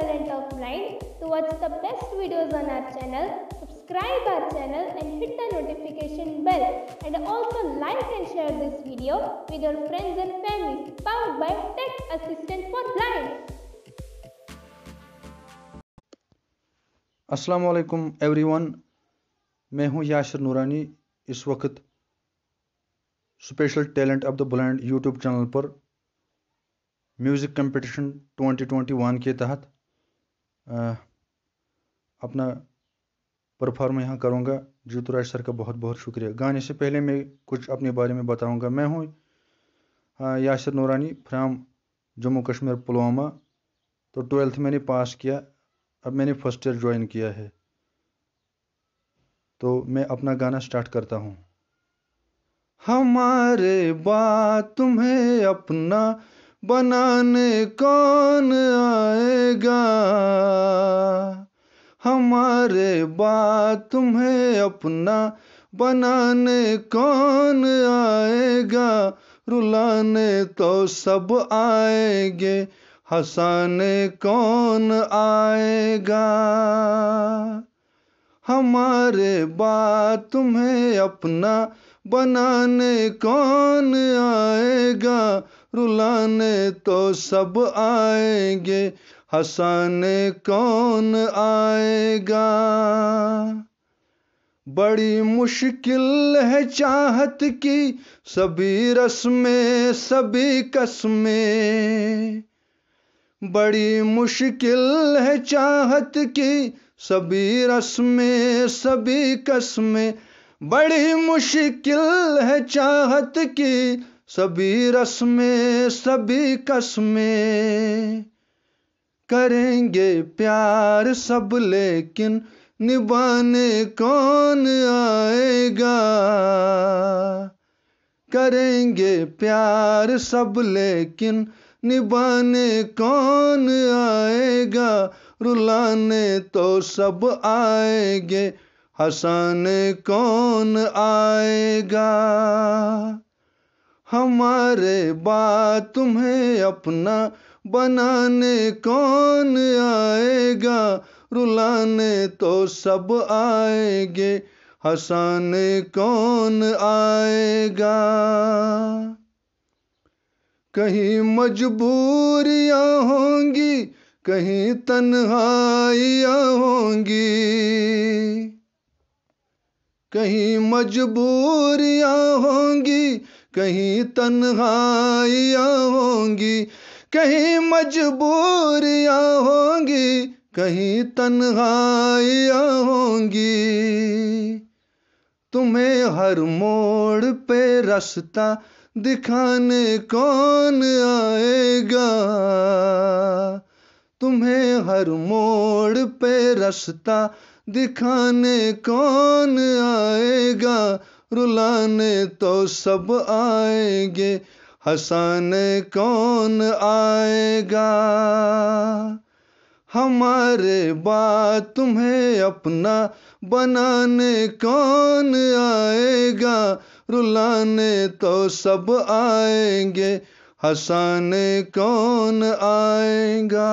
talent of mine to watch the best videos on our channel subscribe our channel and hit the notification bell and also like and share this video with your friends and family powered by tech assistant for blind अस्सलाम वालेकुम everyone मैं हूं यासिर नूरानी इस वक्त special talent of the blind YouTube channel पर music competition 2021 के तहत अपना परफॉर्म यहाँ करूँगा जीतुराज सर का बहुत बहुत शुक्रिया गाने से पहले मैं कुछ अपने बारे में बताऊँगा मैं हूँ यासिर नूरानी फ्राम जम्मू कश्मीर पुलवामा तो ट्वेल्थ मैंने पास किया अब मैंने फर्स्ट ईयर ज्वाइन किया है तो मैं अपना गाना स्टार्ट करता हूँ हमारे बात तुम्हें अपना बनाने कौन आएगा हमारे बात तुम्हें अपना बनाने कौन आएगा रुलाने तो सब आएंगे हंसाने कौन आएगा हमारे बात तुम्हें अपना बनाने कौन आएगा रुलाने तो सब आएंगे हंसाने कौन आएगा बड़ी मुश्किल है चाहत की सभी रस्में सभी कस्में बड़ी मुश्किल है चाहत की सभी रस्में सभी कस्में बड़ी मुश्किल है चाहत की सभी रस्में सभी कस्में करेंगे प्यार सब लेकिन निभाने कौन आएगा करेंगे प्यार सब लेकिन निभाने कौन आएगा रुलाने तो सब आएंगे हंसाने कौन आएगा हमारे बात तुम्हें अपना बनाने कौन आएगा रुलाने तो सब आएंगे हंसाने कौन आएगा कहीं मजबूरियाँ होंगी कहीं तन्हाइयाँ होंगी कहीं मजबूरियाँ होंगी कहीं तन्हाइयाँ होंगी कहीं मजबूरियाँ होंगी कहीं तन्हाइयाँ होंगी तुम्हें हर मोड़ पे रास्ता दिखाने कौन आएगा तुम्हें हर मोड़ पे रास्ता दिखाने कौन आएगा रुलाने तो सब आएंगे हंसाने कौन आएगा हमारे बात तुम्हें अपना बनाने कौन आएगा रुलाने तो सब आएंगे हंसाने कौन आएगा